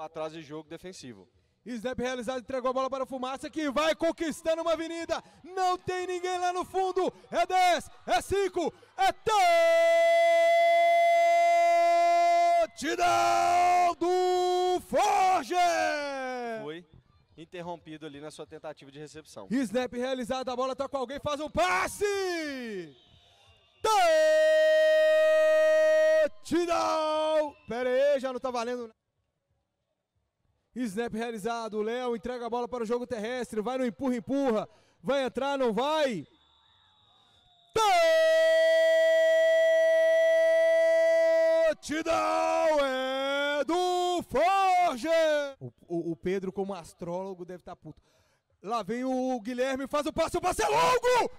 atrás de jogo defensivo. Snap realizado, entregou a bola para a Fumaça que vai conquistando uma avenida. Não tem ninguém lá no fundo. É 10, é 5, é touchdown do Forge! Foi interrompido ali na sua tentativa de recepção. Snap realizado, a bola está com alguém, faz um passe! Touchdown! Pera aí, já não está valendo. Né? Snap realizado. Léo entrega a bola para o jogo terrestre. Vai no empurra, empurra. Vai entrar, não vai? Touchdown é do Forge! O, o, o, Pedro, como astrólogo, deve estar tá puto. Lá vem o Guilherme, faz o passe, o passe é longo!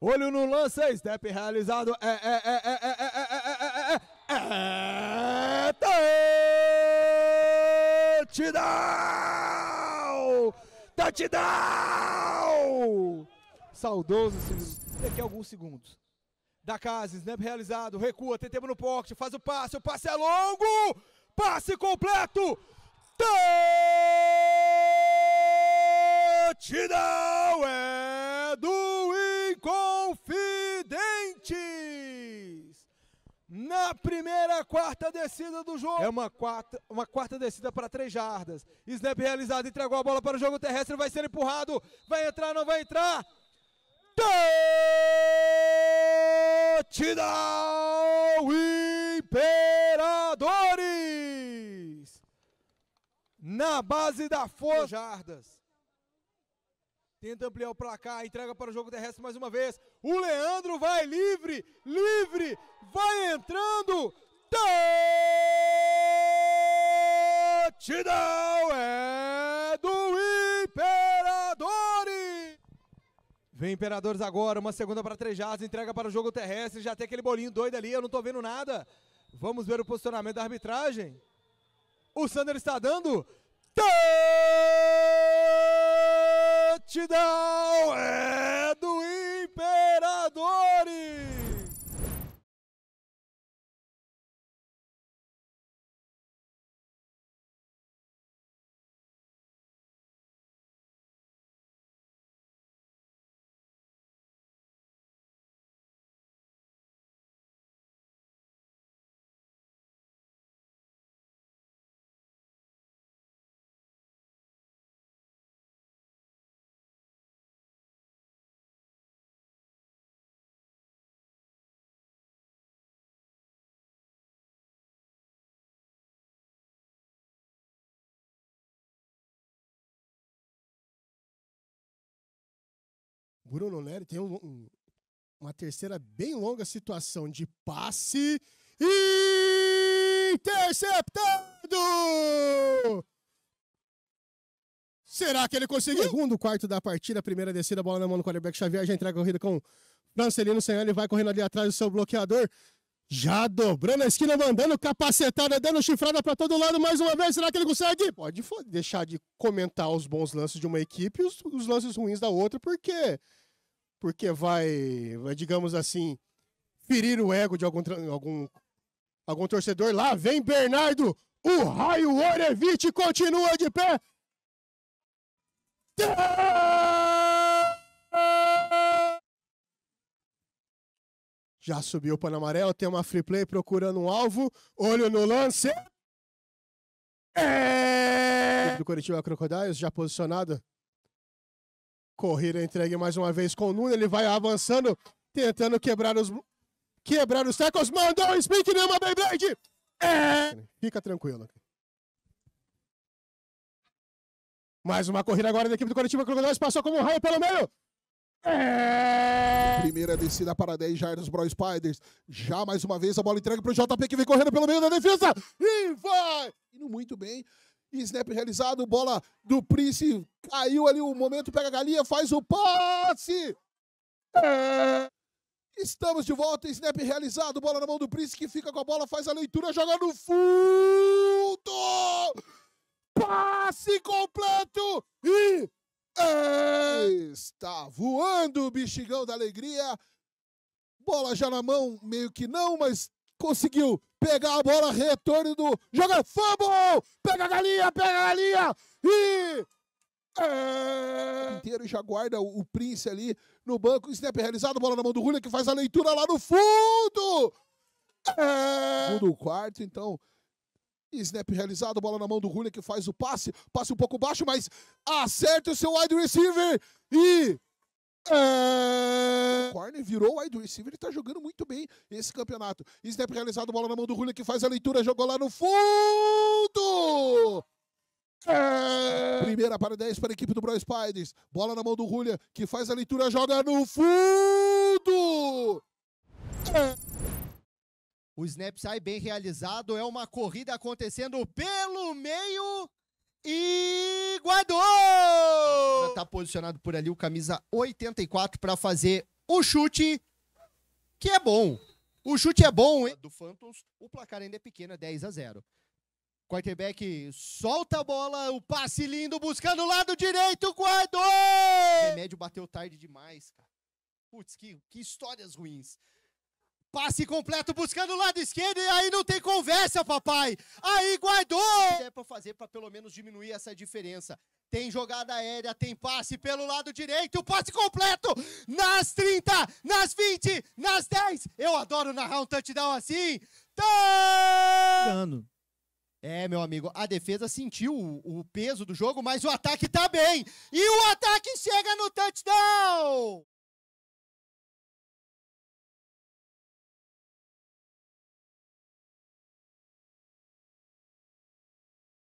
Olho no lance, step realizado. É, é, é, é, é, é, é, é, é, é, é, touchdown! Touchdown! Saudoso, daqui a alguns segundos. Da casa, snap realizado, recua, tem tempo no pocket, faz o passe, o passe é longo! Passe completo! Touchdown! É Confidentes. Na primeira quarta descida do jogo. É uma quarta, uma quarta descida para três jardas. Snap realizado, entregou a bola para o jogo terrestre, vai ser empurrado. Vai entrar, não vai entrar. Touchdown Imperadores! Na base da força. Jardas. Tenta ampliar o placar, entrega para o jogo terrestre mais uma vez. O Leandro vai livre, livre, vai entrando. Touchdown é do Imperadores! Vem Imperadores agora, uma segunda para três jardas, entrega para o jogo terrestre, já tem aquele bolinho doido ali, eu não estou vendo nada. Vamos ver o posicionamento da arbitragem. O Sander está dando. Touchdown! Batidão é do Imperador! Bruno Nery tem um, um, uma terceira bem longa situação de passe. Interceptado! Será que ele conseguiu? Uh! Segundo quarto da partida, primeira descida, bola na mão do quarterback Xavier, já entrega a corrida com Francelino Senhor, ele vai correndo ali atrás do seu bloqueador. Já dobrando a esquina, mandando capacetada, dando chifrada para todo lado mais uma vez. Será que ele consegue? Pode deixar de comentar os bons lances de uma equipe e os, os lances ruins da outra, porque porque vai, vai, digamos assim, ferir o ego de algum, algum, algum torcedor. Lá vem Bernardo, o raio Orevich continua de pé. Tem! Já subiu para o amarelo, tem uma free play procurando um alvo. Olho no lance. É... Do Curitiba Crocodiles, já posicionado. Corrida entregue mais uma vez com o Nuno. Ele vai avançando, tentando quebrar os. Quebrar os tecos. Mandou um o Spink numa Beyblade. É... Fica tranquilo. Mais uma corrida agora da equipe do Curitiba Crocodiles. Passou como um raio pelo meio. É. Primeira descida para 10 jardas, Brawl Spiders. Já mais uma vez a bola entregue para o JP que vem correndo pelo meio da defesa. E vai! Indo muito bem. snap realizado, bola do Prince. Caiu ali o um momento, pega a galinha, faz o passe. É. Estamos de volta, snap realizado, bola na mão do Prince que fica com a bola, faz a leitura, joga no fundo. Passe completo e está voando o bexigão da alegria. Bola já na mão, meio que não, mas conseguiu pegar a bola, retorno do joga fumble! Pega a galinha, pega a galinha! E é... inteiro já guarda o, o, Prince ali no banco, snap realizado, bola na mão do Julia que faz a leitura lá no fundo. É... Fundo quarto, então Snap realizado, bola na mão do Hulha que faz o passe. Passe um pouco baixo, mas acerta o seu wide receiver. E. É... Corner virou wide receiver ele tá jogando muito bem esse campeonato. Snap realizado, bola na mão do Hulha que faz a leitura, jogou lá no fundo. É... Primeira para 10 para a equipe do Bro Spiders. Bola na mão do Hulha que faz a leitura, joga no fundo. É... O snap sai bem realizado, é uma corrida acontecendo pelo meio e guardou! Tá posicionado por ali o camisa 84 para fazer o chute, que é bom. O chute é bom, hein? Do Phantoms, o placar ainda é pequeno, 10 é a 0. Quarterback solta a bola, o passe lindo, buscando o lado direito, guardou! O remédio bateu tarde demais, cara. Putz, que, que histórias ruins. Passe completo buscando o lado esquerdo e aí não tem conversa, papai. Aí guardou. O que é para fazer para pelo menos diminuir essa diferença? Tem jogada aérea, tem passe pelo lado direito, passe completo nas 30, nas 20, nas 10. Eu adoro narrar um touchdown assim. Dano. É, meu amigo, a defesa sentiu o, o, peso do jogo, mas o ataque tá bem. E o ataque chega no touchdown!